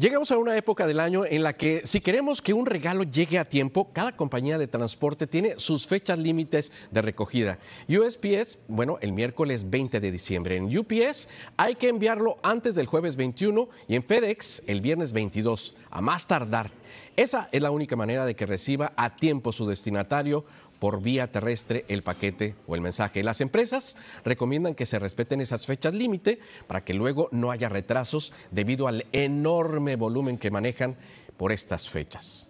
Llegamos a una época del año en la que si queremos que un regalo llegue a tiempo, cada compañía de transporte tiene sus fechas límites de recogida. USPS, bueno, el miércoles 20 de diciembre. En UPS hay que enviarlo antes del jueves 21 y en FedEx el viernes 22, a más tardar. Esa es la única manera de que reciba a tiempo su destinatario por vía terrestre el paquete o el mensaje. Las empresas recomiendan que se respeten esas fechas límite para que luego no haya retrasos debido al enorme volumen que manejan por estas fechas.